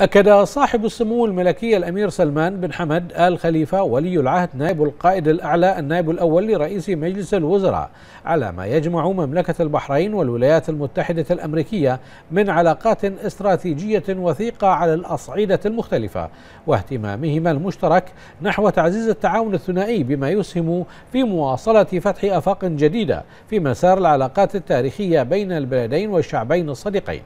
أكد صاحب السمو الملكي الأمير سلمان بن حمد آل خليفة ولي العهد نائب القائد الأعلى النائب الأول لرئيس مجلس الوزراء على ما يجمع مملكة البحرين والولايات المتحدة الأمريكية من علاقات استراتيجية وثيقة على الأصعدة المختلفة واهتمامهما المشترك نحو تعزيز التعاون الثنائي بما يسهم في مواصلة فتح آفاق جديدة في مسار العلاقات التاريخية بين البلدين والشعبين الصديقين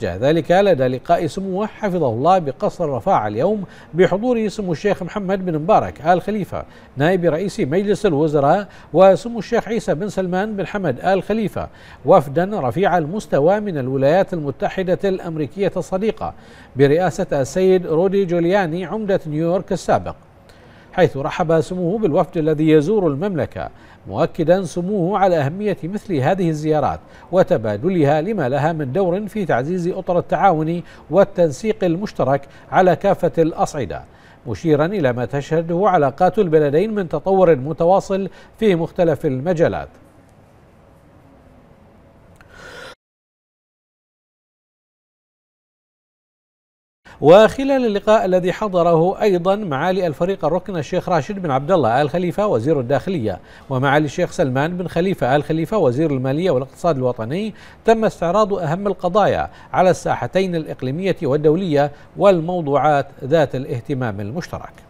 جاء ذلك لدى لقاء سموه حفظه الله بقصر الرفاعة اليوم بحضور سمو الشيخ محمد بن مبارك آل خليفة نائب رئيس مجلس الوزراء وسمو الشيخ عيسى بن سلمان بن حمد آل خليفة وفدا رفيع المستوى من الولايات المتحدة الأمريكية الصديقة برئاسة السيد رودي جولياني عمدة نيويورك السابق حيث رحب سموه بالوفد الذي يزور المملكة مؤكدا سموه على أهمية مثل هذه الزيارات وتبادلها لما لها من دور في تعزيز أطر التعاون والتنسيق المشترك على كافة الأصعدة مشيرا إلى ما تشهده علاقات البلدين من تطور متواصل في مختلف المجالات وخلال اللقاء الذي حضره أيضا معالي الفريق الركن الشيخ راشد بن عبد الله آل خليفة وزير الداخلية ومعالي الشيخ سلمان بن خليفة آل خليفة وزير المالية والاقتصاد الوطني تم استعراض أهم القضايا على الساحتين الإقليمية والدولية والموضوعات ذات الاهتمام المشترك